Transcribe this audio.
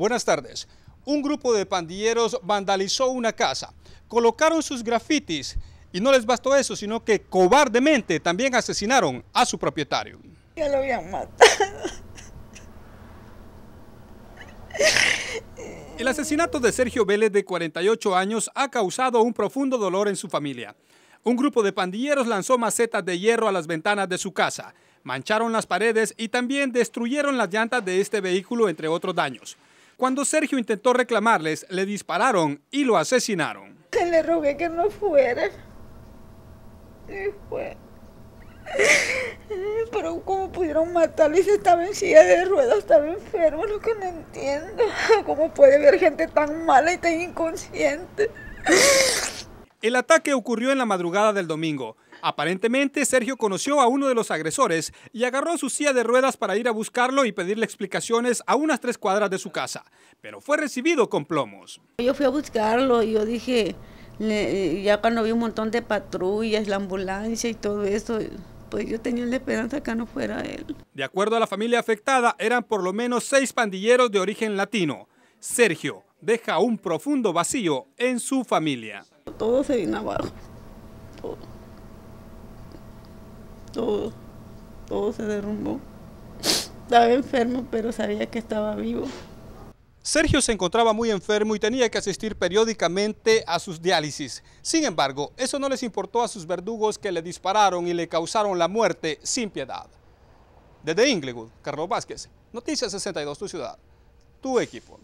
Buenas tardes. Un grupo de pandilleros vandalizó una casa, colocaron sus grafitis y no les bastó eso, sino que cobardemente también asesinaron a su propietario. El asesinato de Sergio Vélez, de 48 años, ha causado un profundo dolor en su familia. Un grupo de pandilleros lanzó macetas de hierro a las ventanas de su casa, mancharon las paredes y también destruyeron las llantas de este vehículo, entre otros daños. Cuando Sergio intentó reclamarles, le dispararon y lo asesinaron. Le rogué que no fuera. Y fue. Pero cómo pudieron matarle si estaba en silla de ruedas, estaba enfermo, lo que no entiendo. ¿Cómo puede haber gente tan mala y tan inconsciente? El ataque ocurrió en la madrugada del domingo. Aparentemente, Sergio conoció a uno de los agresores y agarró su silla de ruedas para ir a buscarlo y pedirle explicaciones a unas tres cuadras de su casa, pero fue recibido con plomos. Yo fui a buscarlo y yo dije, ya cuando vi un montón de patrullas, la ambulancia y todo eso, pues yo tenía la esperanza que no fuera él. De acuerdo a la familia afectada, eran por lo menos seis pandilleros de origen latino. Sergio deja un profundo vacío en su familia. Todo se vino abajo. Todo. Todo. Todo se derrumbó. Estaba enfermo, pero sabía que estaba vivo. Sergio se encontraba muy enfermo y tenía que asistir periódicamente a sus diálisis. Sin embargo, eso no les importó a sus verdugos que le dispararon y le causaron la muerte sin piedad. Desde Inglewood, Carlos Vázquez, Noticias 62, tu ciudad, tu equipo.